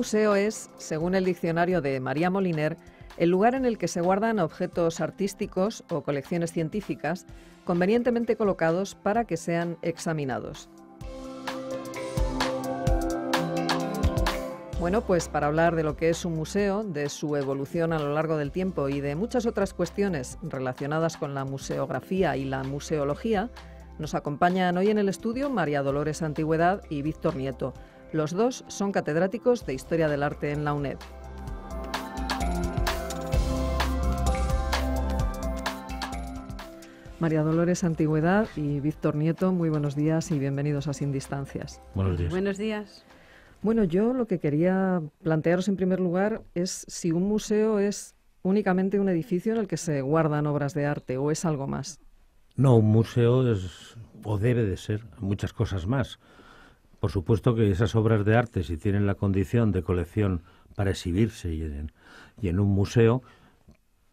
museo es, según el diccionario de María Moliner, el lugar en el que se guardan objetos artísticos o colecciones científicas convenientemente colocados para que sean examinados. Bueno, pues para hablar de lo que es un museo, de su evolución a lo largo del tiempo y de muchas otras cuestiones relacionadas con la museografía y la museología, nos acompañan hoy en el estudio María Dolores Antigüedad y Víctor Nieto. Los dos son catedráticos de Historia del Arte en la UNED. María Dolores Antigüedad y Víctor Nieto, muy buenos días y bienvenidos a Sin Distancias. Buenos días. Buenos días. Bueno, yo lo que quería plantearos en primer lugar es si un museo es únicamente un edificio en el que se guardan obras de arte o es algo más. No, un museo es o debe de ser muchas cosas más. Por supuesto que esas obras de arte, si tienen la condición de colección para exhibirse y en, un museo,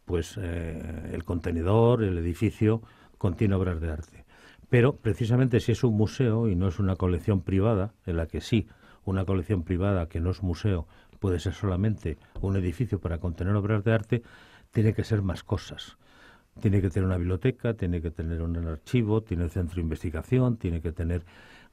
pues eh, el contenedor, el edificio, contiene obras de arte. Pero precisamente si es un museo y no es una colección privada, en la que sí, una colección privada que no es museo puede ser solamente un edificio para contener obras de arte, tiene que ser más cosas. Tiene que tener una biblioteca, tiene que tener un archivo, tiene un centro de investigación, tiene que tener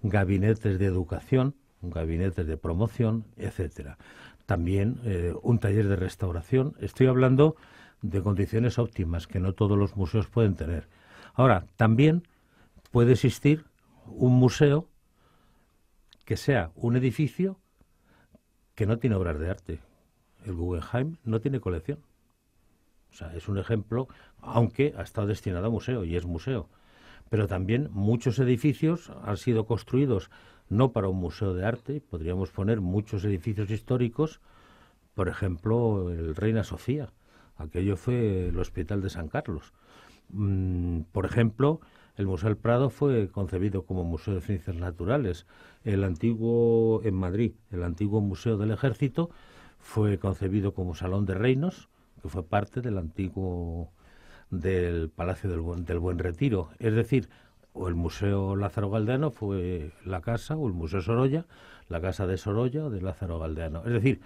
gabinetes de educación, gabinetes de promoción, etcétera. También eh, un taller de restauración. Estoy hablando de condiciones óptimas que no todos los museos pueden tener. Ahora, también puede existir un museo que sea un edificio que no tiene obras de arte. El Guggenheim no tiene colección. O sea, es un ejemplo, aunque ha estado destinado a museo y es museo pero también muchos edificios han sido construidos no para un museo de arte, podríamos poner muchos edificios históricos, por ejemplo, el Reina Sofía, aquello fue el Hospital de San Carlos. Mm, por ejemplo, el Museo del Prado fue concebido como Museo de Ciencias Naturales. El antiguo, en Madrid, el antiguo Museo del Ejército fue concebido como Salón de Reinos, que fue parte del antiguo del Palacio del Buen, Retiro. Es decir, o el Museo Lázaro Galdeano fue la casa, o el Museo Sorolla, la casa de Sorolla o de Lázaro Galdeano. Es decir,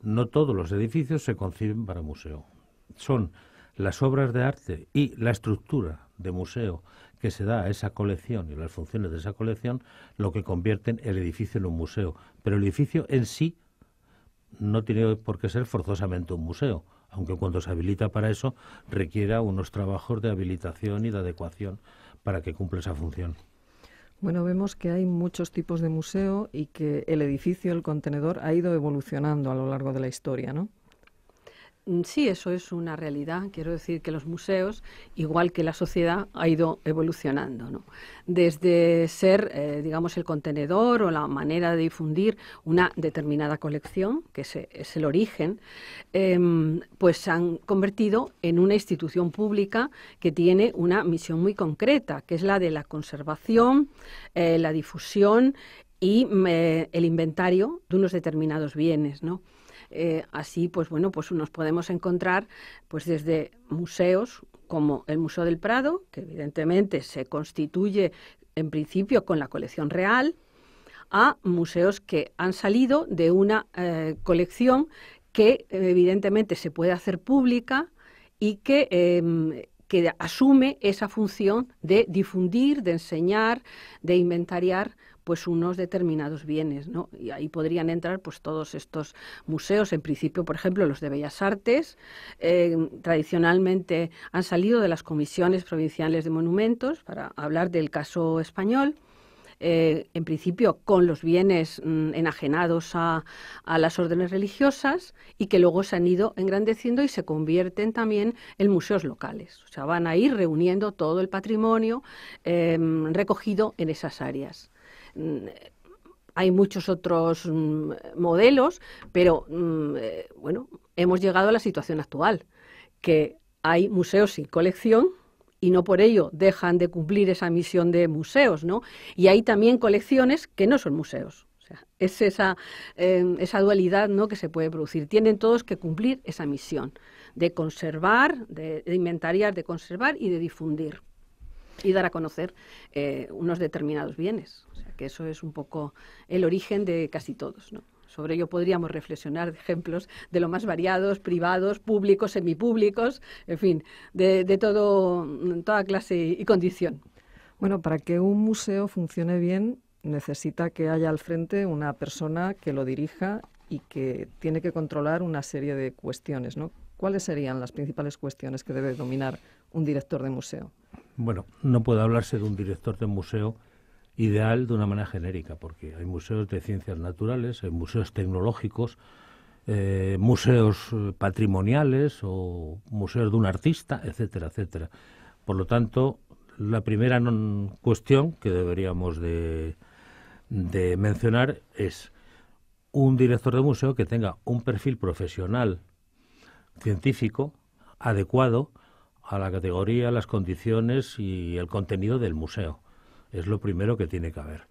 no todos los edificios se conciben para museo. Son las obras de arte y la estructura de museo que se da a esa colección y las funciones de esa colección lo que convierten el edificio en un museo. Pero el edificio en sí no tiene por qué ser forzosamente un museo aunque cuando se habilita para eso requiera unos trabajos de habilitación y de adecuación para que cumpla esa función. Bueno, vemos que hay muchos tipos de museo y que el edificio, el contenedor, ha ido evolucionando a lo largo de la historia, ¿no? Mm, sí, eso es una realidad. Quiero decir que los museos, igual que la sociedad, ha ido evolucionando. ¿no? Desde ser, eh, digamos, el contenedor o la manera de difundir una determinada colección, que es, el origen, em, pues se han convertido en una institución pública que tiene una misión muy concreta, que es la de la conservación, eh, la difusión y mm, eh, el inventario de unos determinados bienes, ¿no? Eh, así, pues bueno, pues nos podemos encontrar pues desde museos como el Museo del Prado, que evidentemente se constituye en principio con la colección real, a museos que han salido de una eh, colección que evidentemente se puede hacer pública y que, em, que asume esa función de difundir, de enseñar, de inventariar pues unos determinados bienes, ¿no? Y ahí podrían entrar pues todos estos museos, en principio, por ejemplo, los de Bellas Artes, eh, tradicionalmente han salido de las comisiones provinciales de monumentos para hablar del caso español. Eh, en principio con los bienes mm, enajenados a, las órdenes religiosas y que luego se han ido engrandeciendo y se convierten también en museos locales. O sea, van a ir reuniendo todo el patrimonio eh, recogido en esas áreas. Mm, hay muchos otros mm, modelos, pero mm, eh, bueno, hemos llegado a la situación actual, que hay museos sin colección y no por ello dejan de cumplir esa misión de museos, ¿no? Y hay también colecciones que no son museos. es esa, em, esa dualidad ¿no? que se puede producir. Tienen todos que cumplir esa misión de conservar, de inventariar, de conservar y de difundir y dar a conocer eh, unos determinados bienes. O sea, que eso es un poco el origen de casi todos, Sobre ello podríamos reflexionar ejemplos de lo más variados, privados, públicos, semipúblicos, en fin, de, de todo, toda clase y condición. Bueno, para que un museo funcione bien necesita que haya al frente una persona que lo dirija y que tiene que controlar una serie de cuestiones. ¿no? ¿Cuáles serían las principales cuestiones que debe dominar un director de museo? bueno, no puede hablarse de un director de museo ideal de una manera genérica, porque hay museos de ciencias naturales, hay museos tecnológicos, eh, museos eh, patrimoniales o museos de un artista, etcétera, etcétera. Por lo tanto, la primera cuestión que deberíamos de mencionar es un director de museo que tenga un perfil profesional científico adecuado a la categoría, las condiciones y el contenido del museo. Es lo primero que tiene que haber.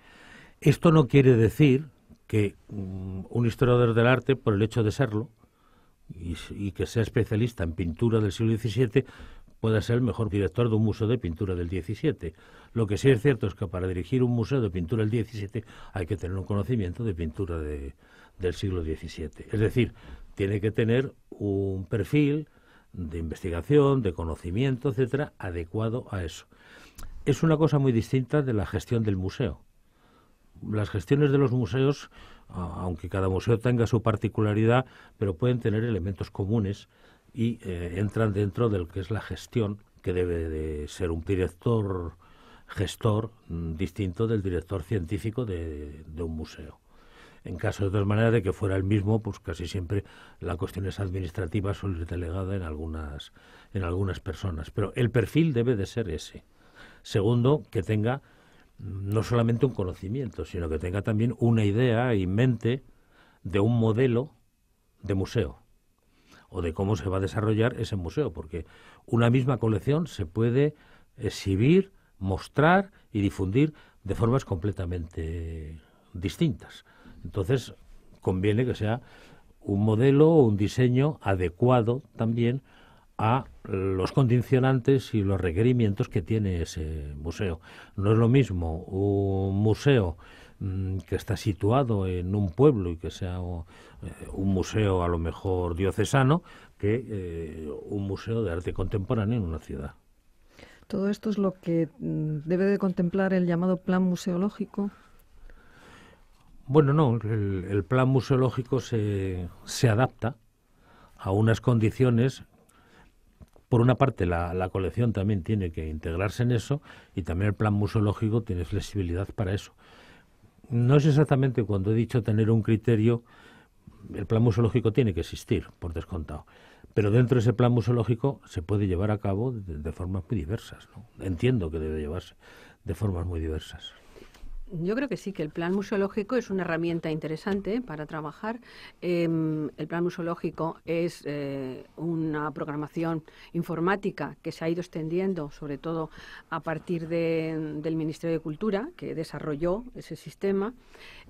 Esto no quiere decir que mm, un historiador del arte, por el hecho de serlo, y, que sea especialista en pintura del siglo XVII, pueda ser el mejor director de un museo de pintura del XVII. Lo que sí es cierto es que para dirigir un museo de pintura del XVII hay que tener un conocimiento de pintura del siglo XVII. Es decir, tiene que tener un perfil, de investigación, de conocimiento, etcétera, adecuado a eso. Es una cosa muy distinta de la gestión del museo. Las gestiones de los museos, aunque cada museo tenga su particularidad, pero pueden tener elementos comunes y eh, entran dentro de lo que es la gestión, que debe de ser un director gestor mm, distinto del director científico de un museo. En caso de todas maneras de que fuera el mismo, pues casi siempre la cuestión es administrativa, delegada en algunas, en algunas personas. Pero el perfil debe de ser ese. Segundo, que tenga no solamente un conocimiento, sino que tenga también una idea y mente de un modelo de museo o de cómo se va a desarrollar ese museo, porque una misma colección se puede exhibir, mostrar y difundir de formas completamente distintas. Entonces, conviene que sea un modelo o un diseño adecuado también a los condicionantes y los requerimientos que tiene ese museo. No es lo mismo un museo mm, que está situado en un pueblo y que sea eh, un museo a lo mejor diocesano que eh, un museo de arte contemporáneo en una ciudad. Todo esto es lo que mm, debe de contemplar el llamado plan museológico. Bueno, no, el, plan museológico se, se, adapta a unas condiciones. Por una parte, la, colección también tiene que integrarse en eso y también el plan museológico tiene flexibilidad para eso. No es exactamente cuando he dicho tener un criterio, el plan museológico tiene que existir, por descontado. Pero dentro de ese plan museológico se puede llevar a cabo de, formas muy diversas. ¿no? Entiendo que debe llevarse de formas muy diversas. Yo creo que sí, que el plan museológico es una herramienta interesante para trabajar. Em, el plan museológico es eh, una programación informática que se ha ido extendiendo, sobre todo a partir de, del Ministerio de Cultura, que desarrolló ese sistema.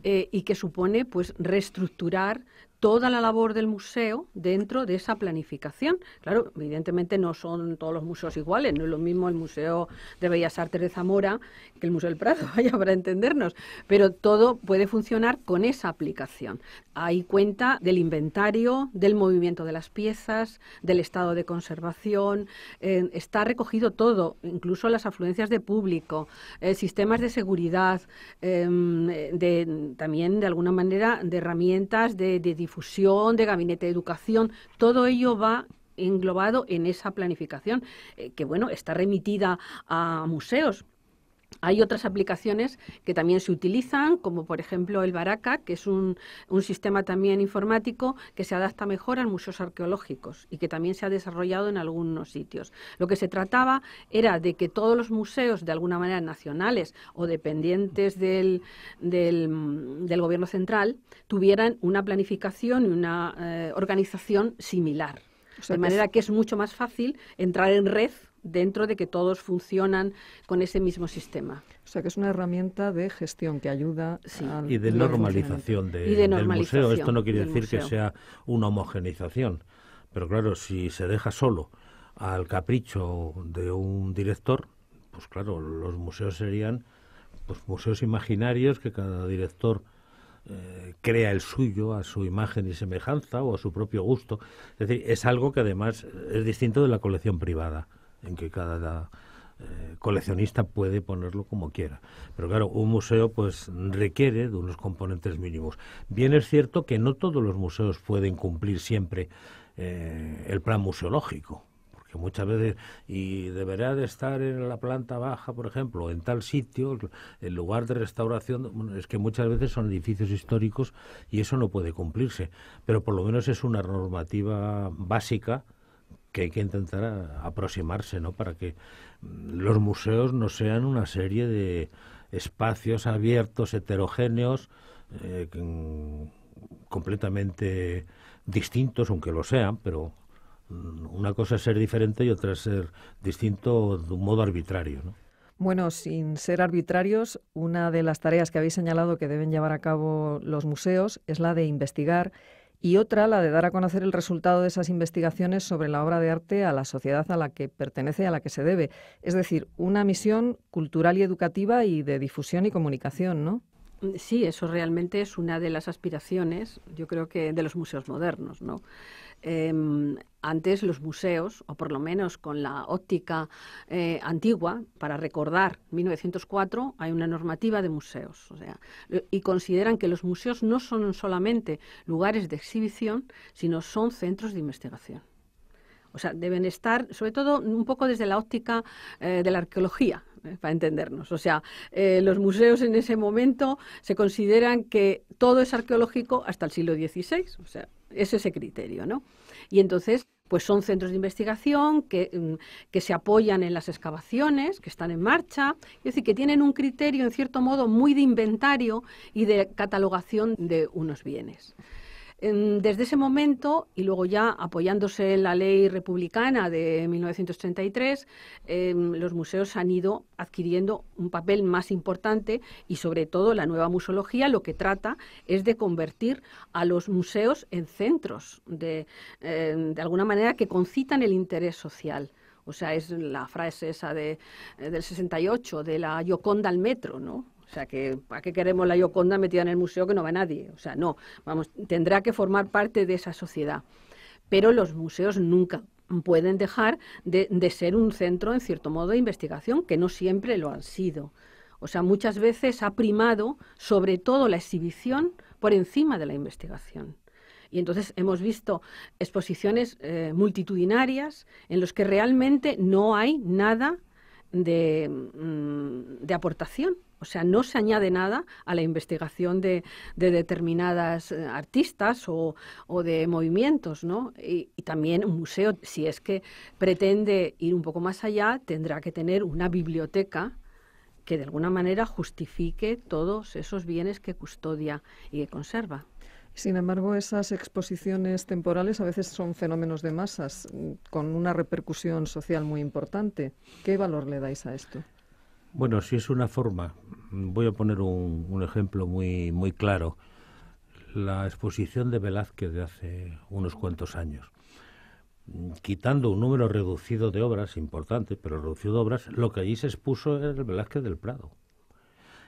Eh, y que supone pues reestructurar toda la labor del museo dentro de esa planificación. Claro, evidentemente no son todos los museos iguales, no es lo mismo el Museo de Bellas Artes de Zamora que el Museo del Prado, vaya para entendernos, pero todo puede funcionar con esa aplicación. Hay cuenta del inventario, del movimiento de las piezas, del estado de conservación, eh, está recogido todo, incluso las afluencias de público, eh, sistemas de seguridad, de también de alguna manera de herramientas de, difusión, de gabinete de educación, todo ello va englobado en esa planificación, eh, que bueno, está remitida a museos, hay otras aplicaciones que también se utilizan, como por ejemplo el Baraka, que es un, sistema también informático que se adapta mejor a museos arqueológicos y que también se ha desarrollado en algunos sitios. Lo que se trataba era de que todos los museos, de alguna manera nacionales o dependientes del, del, gobierno central, tuvieran una planificación y una eh, organización similar. de manera que es mucho más fácil entrar en red dentro de que todos funcionan con ese mismo sistema. O sea que es una herramienta de gestión que ayuda y de normalización, de, del museo. Esto no quiere decir que sea una homogenización, pero claro, si se deja solo al capricho de un director, pues claro, los museos serían pues museos imaginarios que cada director eh, crea el suyo a su imagen y semejanza o a su propio gusto. Es decir, es algo que además es distinto de la colección privada en que cada eh, coleccionista puede ponerlo como quiera. Pero claro, un museo pues requiere de unos componentes mínimos. Bien es cierto que no todos los museos pueden cumplir siempre eh, el plan museológico porque muchas veces y deberá de estar en la planta baja, por ejemplo, en tal sitio, el lugar de restauración, es que muchas veces son edificios históricos y eso no puede cumplirse, pero por lo menos es una normativa básica que hay que intentar aproximarse, ¿no? Para que los museos no sean una serie de espacios abiertos, heterogéneos, eh, mm, completamente distintos, aunque lo sean, pero mm, una cosa es ser diferente y otra es ser distinto de un modo arbitrario, ¿no? Bueno, sin ser arbitrarios, una de las tareas que habéis señalado que deben llevar a cabo los museos es la de investigar y otra la de dar a conocer el resultado de esas investigaciones sobre la obra de arte a la sociedad a la que pertenece y a la que se debe. Es decir, una misión cultural y educativa y de difusión y comunicación, ¿no? Mm, sí, eso realmente es una de las aspiraciones, yo creo que de los museos modernos, ¿no? Em, antes los museos, o por lo menos con la óptica eh, antigua, para recordar 1904, hay una normativa de museos. O sea, y consideran que los museos no son solamente lugares de exhibición, sino son centros de investigación. O sea, deben estar, sobre todo, un poco desde la óptica eh, de la arqueología, para entendernos. O sea, eh, los museos en ese momento se consideran que todo es arqueológico hasta el siglo XVI, o sea, es ese criterio, ¿no? Y entonces, pues son centros de investigación que, mm, que, se apoyan en las excavaciones, que están en marcha, es decir, que tienen un criterio, en cierto modo, muy de inventario y de catalogación de unos bienes. Desde ese momento, y luego ya apoyándose en la ley republicana de 1933, em, los museos han ido adquiriendo un papel más importante y sobre todo la nueva museología lo que trata es de convertir a los museos en centros, de, em, alguna manera que concitan el interés social. O sea, es la frase esa de, eh, del 68, de la Yoconda al metro, ¿no? O sea, que ¿a qué queremos la Yoconda metida en el museo que no va nadie? O sea, no, vamos, tendrá que formar parte de esa sociedad. Pero los museos nunca pueden dejar de, ser un centro, en cierto modo, de investigación, que no siempre lo han sido. O sea, muchas veces ha primado sobre todo la exhibición por encima de la investigación. Y entonces hemos visto exposiciones eh, multitudinarias en las que realmente no hay nada de mm, aportación o sea, no se añade nada a la investigación de, de determinadas eh, artistas o, de movimientos, ¿no? Y, y, también un museo, si es que pretende ir un poco más allá, tendrá que tener una biblioteca que de alguna manera justifique todos esos bienes que custodia y que conserva. Sin embargo, esas exposiciones temporales a veces son fenómenos de masas mm, con una repercusión social muy importante. ¿Qué valor le dais a esto? Bueno, si es una forma, voy a poner un, ejemplo muy, muy claro. La exposición de Velázquez de hace unos cuantos años quitando un número reducido de obras, importante, pero reducido de obras, lo que allí se expuso era el Velázquez del Prado.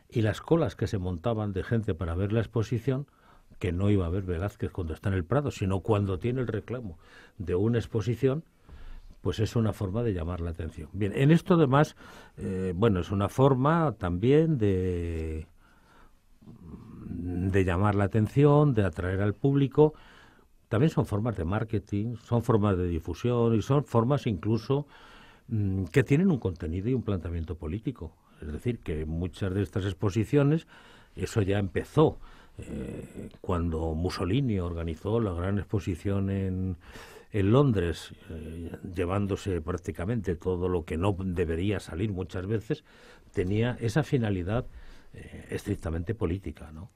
Y las colas que se montaban de gente para ver la exposición, que no iba a ver Velázquez cuando está en el Prado, sino cuando tiene el reclamo de una exposición, pues es una forma de llamar la atención. Bien, en esto además, eh, bueno, es una forma también de, de llamar la atención, de atraer al público. También son formas de marketing, son formas de difusión y son formas incluso mm, que tienen un contenido y un planteamiento político. Es decir, que muchas de estas exposiciones, eso ya empezó eh, cuando Mussolini organizó la gran exposición en, en Londres, eh, llevándose prácticamente todo lo que no debería salir muchas veces, tenía esa finalidad eh, estrictamente política, ¿no?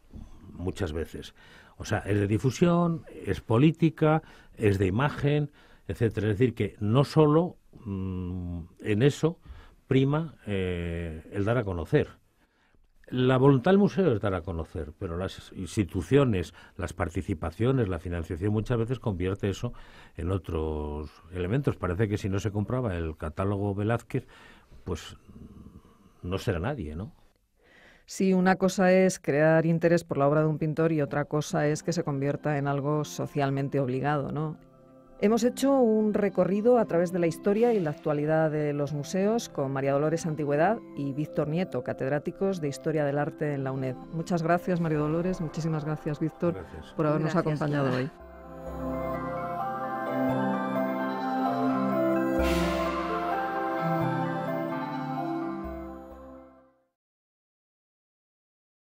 Muchas veces. O sea, es de difusión, es política, es de imagen, etcétera. Es decir, que no solo mm, en eso prima eh, el dar a conocer, la voluntad del museo es dar a conocer, pero las instituciones, las participaciones, la financiación muchas veces convierte eso en otros elementos. Parece que si no se compraba el catálogo Velázquez, pues no será nadie, ¿no? Sí, una cosa es crear interés por la obra de un pintor y otra cosa es que se convierta en algo socialmente obligado, ¿no? Hemos hecho un recorrido a través de la historia y la actualidad de los museos con María Dolores Antigüedad y Víctor Nieto, catedráticos de Historia del Arte en la UNED. Muchas gracias, María Dolores. Muchísimas gracias, Víctor, por habernos acompañado hoy.